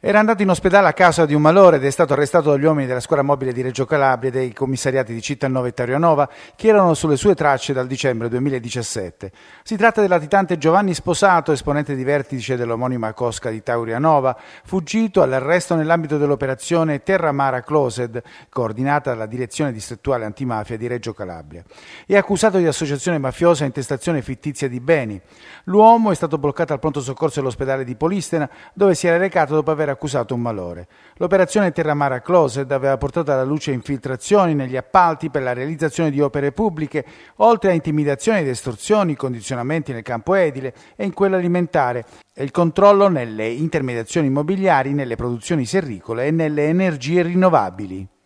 Era andato in ospedale a causa di un malore ed è stato arrestato dagli uomini della squadra mobile di Reggio Calabria e dei commissariati di Cittanova e Tarionova che erano sulle sue tracce dal dicembre 2017. Si tratta del latitante Giovanni Sposato, esponente di vertice dell'omonima cosca di Taurianova, fuggito all'arresto nell'ambito dell'operazione Terra Mara Closed, coordinata dalla direzione distrettuale antimafia di Reggio Calabria. È accusato di associazione mafiosa e intestazione fittizia di beni. L'uomo è stato bloccato al pronto soccorso dell'ospedale di Polistena, dove si era recato dopo aver era accusato un malore. L'operazione Terramara Closed aveva portato alla luce infiltrazioni negli appalti per la realizzazione di opere pubbliche, oltre a intimidazioni ed estorsioni, condizionamenti nel campo edile e in quello alimentare, e il controllo nelle intermediazioni immobiliari, nelle produzioni serricole e nelle energie rinnovabili.